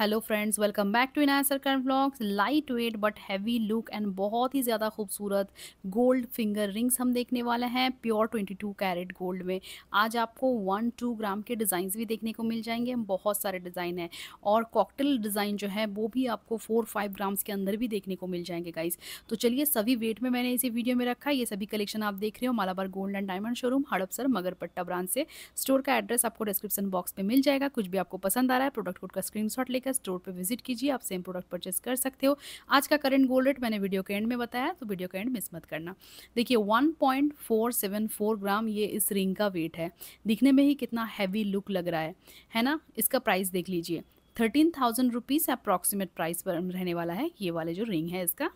hello friends welcome back to Inaya Sarkar blogs light weight but heavy look and बहुत ही ज़्यादा खूबसूरत गोल्ड फिंगर रिंग्स हम देखने वाले हैं प्योर 22 कैरेट गोल्ड में आज आपको वन टू ग्राम के डिज़ाइंस भी देखने को मिल जाएंगे बहुत सारे डिज़ाइन हैं और कॉकटेल डिज़ाइन जो है वो भी आपको फोर फाइव ग्राम्स के अंदर भी देखने को मिल जाएंगे गाइज तो चलिए सभी वेट में मैंने इसे वीडियो में रखा ये सभी कलेक्शन आप देख रहे हो Malabar gold and diamond showroom Hadapsar Magarpatta branch से स्टोर का एड्रेस आपको डिस्क्रिप्शन बॉक्स में मिल जाएगा कुछ भी आपको पसंद आ रहा है प्रोडक्ट कोड का स्क्रीन लेकर का स्टोर पर विजिट कीजिए आप सेम प्रोडक्ट परचेस कर सकते हो आज का करंट गोल्ड रेट मैंने वीडियो के एंड में बताया तो वीडियो के एंड मिस मत करना देखिए 1.474 ग्राम ये इस रिंग का वेट है दिखने में ही कितना हैवी लुक लग रहा है है ना इसका प्राइस देख लीजिए thirteen thousand rupees approximate price पर रहने वाला है ये वाले जो रिंग है इसका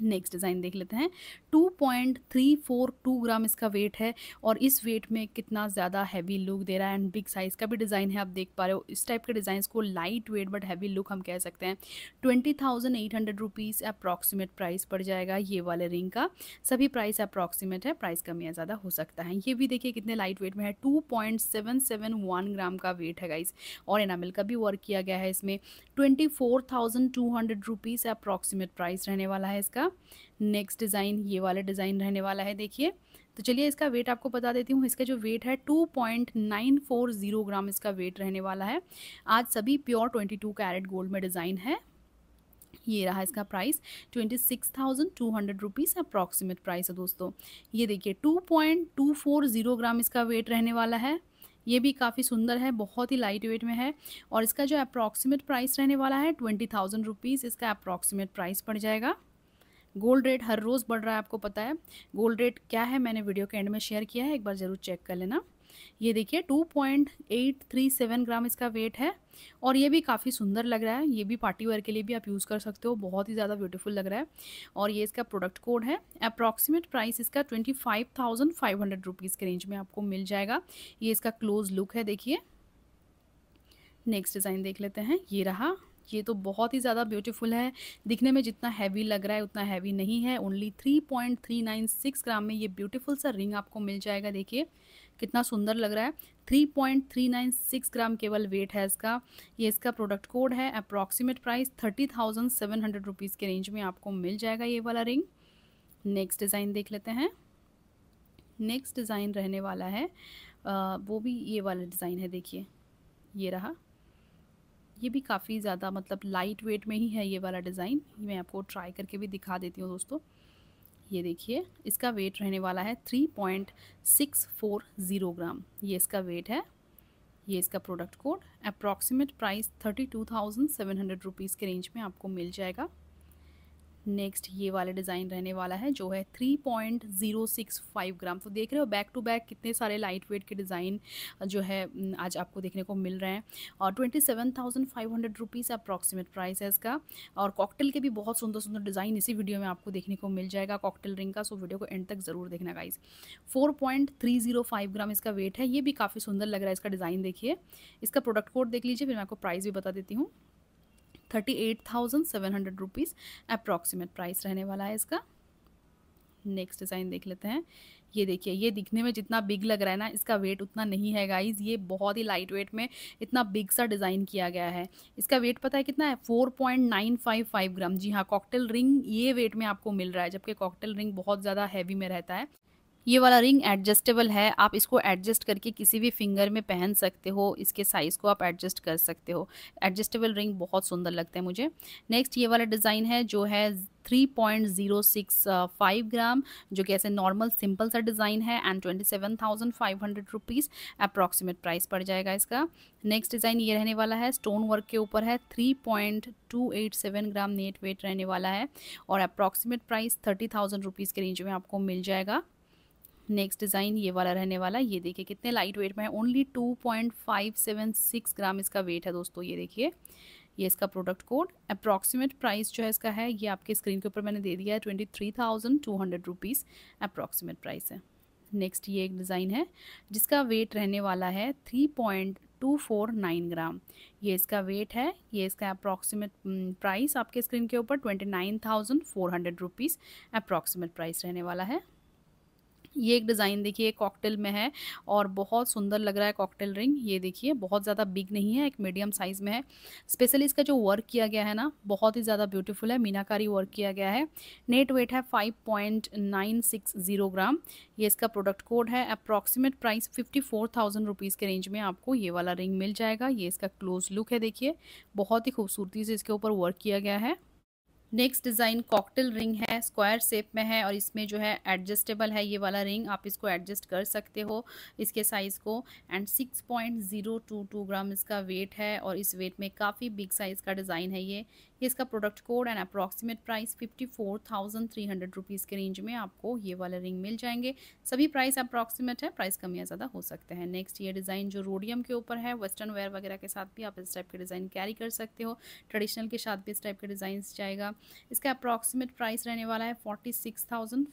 नेक्स्ट डिज़ाइन देख लेते हैं 2.342 ग्राम इसका वेट है और इस वेट में कितना ज़्यादा हैवी लुक दे रहा है एंड बिग साइज़ का भी डिज़ाइन है आप देख पा रहे हो इस टाइप के डिज़ाइन को light weight but heavy look हम कह सकते हैं twenty thousand eight hundred rupees approximate price पड़ जाएगा ये वाले रिंग का सभी प्राइस अप्रॉक्सीमेट है प्राइस कम या ज़्यादा हो सकता है ये भी देखिए कितने लाइट वेट में है टू ग्राम का वेट है गाइज और एनामिल का भी वर्क किया गया है इसमें twenty four thousand two hundred rupees price रहने वाला है इसका इसका नेक्स्ट डिज़ाइन ये वाला डिज़ाइन रहने वाला है देखिए तो चलिए इसका वेट आपको बता देती हूँ इसका जो वेट है 2.940 ग्राम इसका वेट रहने वाला है आज सभी प्योर 22 कैरेट गोल्ड में डिज़ाइन है ये रहा इसका price twenty six thousand two hundred rupees approximate price है दोस्तों ये देखिए two point two four zero gram इसका वेट रहने वाला है ये भी काफ़ी सुंदर है बहुत ही लाइट वेट में है और इसका जो अप्रॉक्सीमेट प्राइस रहने वाला है ट्वेंटी थाउजेंड रुपीज़ इसका अप्रॉक्सीमेट प्राइस पड़ जाएगा गोल्ड रेट हर रोज़ बढ़ रहा है आपको पता है गोल्ड रेट क्या है मैंने वीडियो के एंड में शेयर किया है एक बार ज़रूर चेक कर लेना ये देखिए 2.837 ग्राम इसका वेट है और ये भी काफ़ी सुंदर लग रहा है ये भी पार्टी वेयर के लिए भी आप यूज़ कर सकते हो बहुत ही ज़्यादा ब्यूटीफुल लग रहा है और ये इसका प्रोडक्ट कोड है अप्रॉक्सीमेट प्राइस इसका twenty five thousand five hundred rupees के रेंज में आपको मिल जाएगा ये इसका क्लोज लुक है देखिए नेक्स्ट डिज़ाइन देख लेते हैं ये रहा ये तो बहुत ही ज़्यादा ब्यूटीफुल है दिखने में जितना हैवी लग रहा है उतना हैवी नहीं है ओनली 3.396 ग्राम में ये ब्यूटीफुल सा रिंग आपको मिल जाएगा देखिए कितना सुंदर लग रहा है 3.396 ग्राम केवल वेट है इसका ये इसका प्रोडक्ट कोड है approximate price thirty thousand seven hundred rupees के रेंज में आपको मिल जाएगा ये वाला रिंग नेक्स्ट डिज़ाइन देख लेते हैं नेक्स्ट डिज़ाइन रहने वाला है आ, वो भी ये वाला डिज़ाइन है देखिए ये रहा ये भी काफ़ी ज़्यादा मतलब लाइट वेट में ही है ये वाला डिज़ाइन मैं आपको ट्राई करके भी दिखा देती हूँ दोस्तों ये देखिए इसका वेट रहने वाला है three point six four zero gram ये इसका वेट है ये इसका product code approximate price thirty two thousand seven hundred rupees के रेंज में आपको मिल जाएगा नेक्स्ट ये वाला डिज़ाइन रहने वाला है जो है 3.065 ग्राम तो देख रहे हो बैक टू बैक कितने सारे लाइट वेट के डिज़ाइन जो है आज आपको देखने को मिल रहे हैं और twenty seven thousand five hundred rupees approximate price है इसका और कॉकटेल के भी बहुत सुंदर सुंदर डिज़ाइन इसी वीडियो में आपको देखने को मिल जाएगा कॉकटेल रिंग का सो वीडियो को एंड तक ज़रूर देखना guys four point three zero five gram इसका वेट है ये भी काफ़ी सुंदर लग रहा है इसका डिज़ाइन देखिए इसका प्रोडक्ट कोड देख लीजिए फिर मैं आपको प्राइस भी बता देती हूँ thirty eight thousand seven hundred rupees approximate price रहने वाला है इसका नेक्स्ट डिज़ाइन देख लेते हैं ये देखिए ये दिखने में जितना बिग लग रहा है ना इसका वेट उतना नहीं है गाइज ये बहुत ही लाइट वेट में इतना बिग सा डिज़ाइन किया गया है इसका वेट पता है कितना है 4.955 ग्राम जी हाँ कॉकटेल रिंग ये वेट में आपको मिल रहा है जबकि कॉकटेल रिंग बहुत ज़्यादा हैवी में रहता है ये वाला रिंग एडजस्टेबल है आप इसको एडजस्ट करके किसी भी फिंगर में पहन सकते हो इसके साइज़ को आप एडजस्ट कर सकते हो एडजस्टेबल रिंग बहुत सुंदर लगता है मुझे नेक्स्ट ये वाला डिज़ाइन है जो है 3.065 ग्राम जो कि ऐसे नॉर्मल सिंपल सा डिज़ाइन है एंड 27,500 रुपीस अप्रॉक्सीमेट प्राइस पड़ जाएगा इसका नेक्स्ट डिज़ाइन ये रहने वाला है स्टोन वर्क के ऊपर है 3.287 ग्राम नेट वेट रहने वाला है और अप्रॉक्सीमेट प्राइस 30,000 रुपीस के रेंज में आपको मिल जाएगा नेक्स्ट डिज़ाइन ये वाला रहने वाला ये देखिए कितने लाइट वेट में है only two point five seven six gram इसका वेट है दोस्तों ये देखिए ये इसका प्रोडक्ट कोड अप्रॉक्सीमेट प्राइस जो है इसका है ये आपके स्क्रीन के ऊपर मैंने दे दिया है twenty three thousand two hundred rupees approximate price है नेक्स्ट ये एक डिज़ाइन है जिसका वेट रहने वाला है three point two four nine gram ये इसका वेट है ये इसका अप्रॉक्सीमेट प्राइस आपके स्क्रीन के ऊपर twenty nine thousand four hundred rupees approximate price रहने वाला है ये एक डिज़ाइन देखिए कॉकटेल में है और बहुत सुंदर लग रहा है कॉकटेल रिंग ये देखिए बहुत ज़्यादा बिग नहीं है एक मीडियम साइज़ में है स्पेशली इसका जो वर्क किया गया है ना बहुत ही ज़्यादा ब्यूटीफुल है मीनाकारी वर्क किया गया है नेट वेट है 5.960 ग्राम ये इसका प्रोडक्ट कोड है approximate price fifty four thousand rupees के रेंज में आपको ये वाला रिंग मिल जाएगा ये इसका क्लोज लुक है देखिए बहुत ही खूबसूरती से इसके ऊपर वर्क किया गया है नेक्स्ट डिज़ाइन कॉकटेल रिंग है स्क्वायर शेप में है और इसमें जो है एडजस्टेबल है ये वाला रिंग आप इसको एडजस्ट कर सकते हो इसके साइज़ को and six point zero two two gram इसका वेट है और इस वेट में काफ़ी बिग साइज़ का डिज़ाइन है ये ये इसका product code and approximate price fifty four thousand three hundred rupees के रेंज में आपको ये वाला रिंग मिल जाएंगे सभी प्राइस अप्रॉक्सीमेट है प्राइस कम या ज़्यादा हो सकते हैं नेक्स्ट ये डिज़ाइन जो रोडियम के ऊपर है वेस्टर्न वेयर वगैरह के साथ भी आप इस टाइप के डिज़ाइन कैरी कर सकते हो ट्रेडिशनल के साथ भी इस टाइप के डिज़ाइन जाएगा इसका अप्रॉक्सीमेट प्राइस रहने वाला है forty six thousand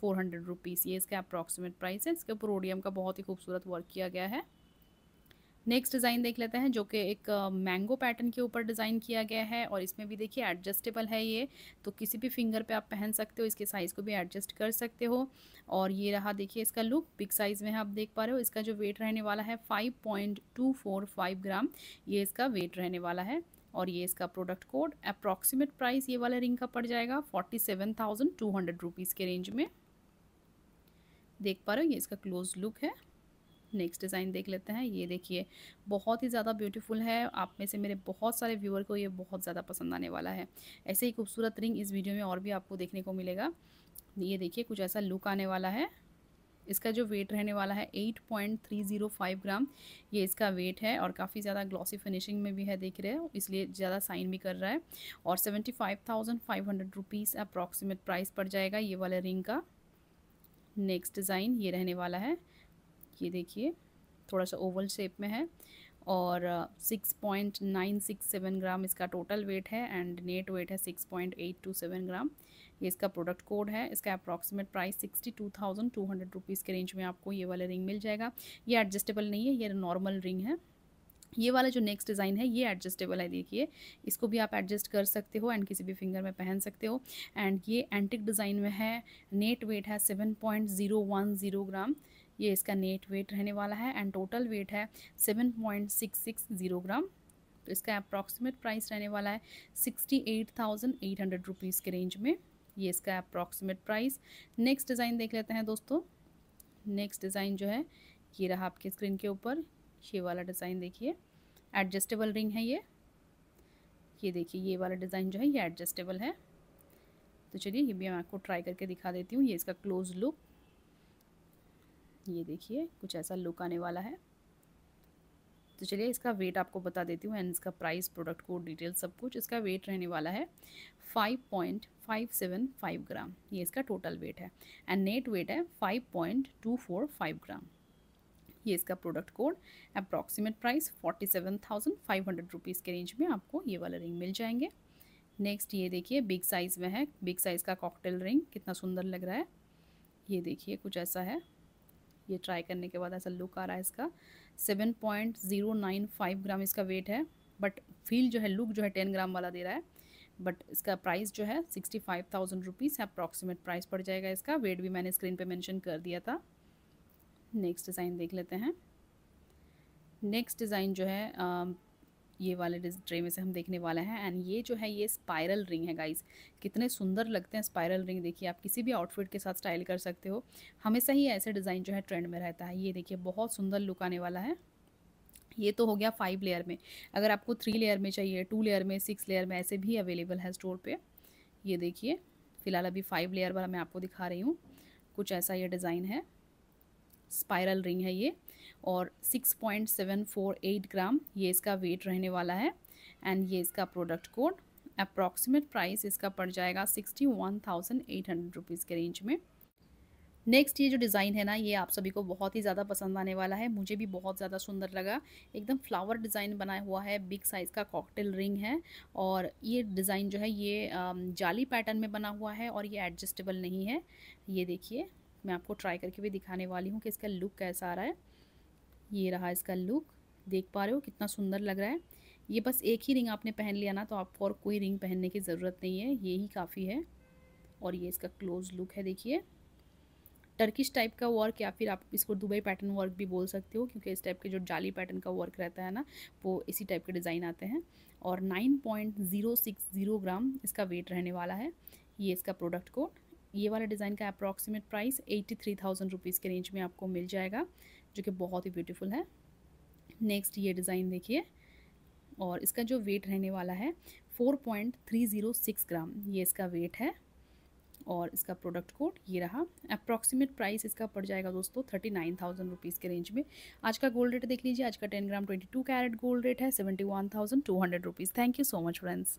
four hundred rupees ये इसका अप्रॉक्सीमेट प्राइस है इसके ऊपर रोडियम का बहुत ही खूबसूरत वर्क किया गया है नेक्स्ट डिज़ाइन देख लेते हैं जो कि एक मैंगो पैटर्न के ऊपर डिज़ाइन किया गया है और इसमें भी देखिए एडजस्टेबल है ये तो किसी भी फिंगर पे आप पहन सकते हो इसके साइज़ को भी एडजस्ट कर सकते हो और ये रहा देखिए इसका लुक बिग साइज़ में आप देख पा रहे हो इसका जो वेट रहने वाला है फाइव ग्राम ये इसका वेट रहने वाला है और ये इसका प्रोडक्ट कोड अप्रॉक्सीमेट प्राइस ये वाला रिंग का पड़ जाएगा forty seven thousand two hundred rupees के रेंज में देख पा रहे हो ये इसका क्लोज लुक है नेक्स्ट डिज़ाइन देख लेते हैं ये देखिए बहुत ही ज़्यादा ब्यूटीफुल है आप में से मेरे बहुत सारे व्यूअर को ये बहुत ज़्यादा पसंद आने वाला है ऐसे ही खूबसूरत रिंग इस वीडियो में और भी आपको देखने को मिलेगा ये देखिए कुछ ऐसा लुक आने वाला है इसका जो वेट रहने वाला है 8.305 ग्राम ये इसका वेट है और काफ़ी ज़्यादा ग्लॉसी फिनिशिंग में भी है देख रहे हो इसलिए ज़्यादा साइन भी कर रहा है और 75,500 रुपीस अप्रॉक्सीमेट प्राइस पड़ जाएगा ये वाला रिंग का नेक्स्ट डिज़ाइन ये रहने वाला है ये देखिए थोड़ा सा ओवल शेप में है और 6.967 ग्राम इसका टोटल वेट है एंड नेट वेट है 6.827 ग्राम ये इसका प्रोडक्ट कोड है इसका approximate price sixty two thousand two hundred rupees के रेंज में आपको ये वाला रिंग मिल जाएगा ये एडजस्टेबल नहीं है ये नॉर्मल रिंग है ये वाला जो नेक्स्ट डिज़ाइन है ये एडजस्टेबल है देखिए इसको भी आप एडजस्ट कर सकते हो एंड किसी भी फिंगर में पहन सकते हो एंड ये एंटिक डिज़ाइन में है नेट वेट है seven point zero one zero gram ये इसका नेट वेट रहने वाला है एंड टोटल वेट है seven point six six zero gram तो इसका अप्रॉक्सीमेट प्राइस रहने वाला है sixty eight thousand eight hundred rupees के रेंज में ये इसका अप्रॉक्सीमेट प्राइस नेक्स्ट डिज़ाइन देख लेते हैं दोस्तों नेक्स्ट डिज़ाइन जो है ये रहा आपके स्क्रीन के ऊपर ये वाला डिज़ाइन देखिए एडजस्टेबल रिंग है ये ये देखिए ये वाला डिज़ाइन जो है ये एडजस्टेबल है तो चलिए ये भी मैं आपको ट्राई करके दिखा देती हूँ ये इसका क्लोज लुक ये देखिए कुछ ऐसा लुक आने वाला है तो चलिए इसका वेट आपको बता देती हूँ एंड इसका प्राइस प्रोडक्ट कोड डिटेल सब कुछ इसका वेट रहने वाला है 5.575 ग्राम ये इसका टोटल वेट है एंड नेट वेट है 5.245 ग्राम ये इसका product code approximate price 47,500 rupees के रेंज में आपको ये वाला रिंग मिल जाएंगे नेक्स्ट ये देखिए बिग साइज़ में है बिग साइज़ का कॉकटेल रिंग कितना सुंदर लग रहा है ये देखिए कुछ ऐसा है ये ट्राई करने के बाद ऐसा लुक आ रहा है इसका seven point zero nine five gram इसका वेट है बट फील जो है लुक जो है टेन ग्राम वाला दे रहा है बट इसका प्राइस जो है sixty five thousand rupees approximate price पड़ जाएगा इसका वेट भी मैंने स्क्रीन पे मेंशन कर दिया था नेक्स्ट डिज़ाइन देख लेते हैं नेक्स्ट डिज़ाइन जो है ये वाले ट्रे में से हम देखने वाले हैं एंड ये जो है ये स्पायरल रिंग है गाइस कितने सुंदर लगते हैं स्पायरल रिंग देखिए आप किसी भी आउटफिट के साथ स्टाइल कर सकते हो हमेशा ही ऐसे डिज़ाइन जो है ट्रेंड में रहता है ये देखिए बहुत सुंदर लुक आने वाला है ये तो हो गया फाइव लेयर में अगर आपको थ्री लेयर में चाहिए टू लेयर में सिक्स लेयर में ऐसे भी अवेलेबल है स्टोर पे ये देखिए फ़िलहाल अभी फाइव लेयर वाला मैं आपको दिखा रही हूँ कुछ ऐसा ये डिज़ाइन है स्पायरल रिंग है ये और 6.748 ग्राम ये इसका वेट रहने वाला है एंड ये इसका प्रोडक्ट कोड अप्रॉक्सीमेट प्राइस इसका पड़ जाएगा sixty one thousand eight hundred rupees के रेंज में नेक्स्ट ये जो डिज़ाइन है ना ये आप सभी को बहुत ही ज़्यादा पसंद आने वाला है मुझे भी बहुत ज़्यादा सुंदर लगा एकदम फ्लावर डिज़ाइन बनाया हुआ है बिग साइज़ का कॉकटेल रिंग है और ये डिज़ाइन जो है ये जाली पैटर्न में बना हुआ है और ये एडजस्टेबल नहीं है ये देखिए मैं आपको ट्राई करके भी दिखाने वाली हूँ कि इसका लुक कैसा आ रहा है ये रहा इसका लुक देख पा रहे हो कितना सुंदर लग रहा है ये बस एक ही रिंग आपने पहन लिया ना तो आपको और कोई रिंग पहनने की ज़रूरत नहीं है ये ही काफ़ी है और ये इसका क्लोज लुक है देखिए टर्किश टाइप का वर्क या फिर आप इसको दुबई पैटर्न वर्क भी बोल सकते हो क्योंकि इस टाइप के जो जाली पैटर्न का वर्क रहता है ना वो इसी टाइप के डिज़ाइन आते हैं और 9.060 ग्राम इसका वेट रहने वाला है ये इसका प्रोडक्ट कोड ये वाला डिज़ाइन का approximate price eighty three thousand rupees के रेंज में आपको मिल जाएगा जो कि बहुत ही ब्यूटीफुल है नेक्स्ट ये डिज़ाइन देखिए और इसका जो वेट रहने वाला है 4.306 ग्राम ये इसका वेट है और इसका प्रोडक्ट कोड ये रहा अप्रॉक्सीमेट प्राइस इसका पड़ जाएगा दोस्तों थर्टी नाइन थाउजेंड रुपीज़ के रेंज में आज का गोल्ड रेट देख लीजिए आज का ten gram twenty two carat gold rate है seventy one thousand two hundred rupees thank you so much friends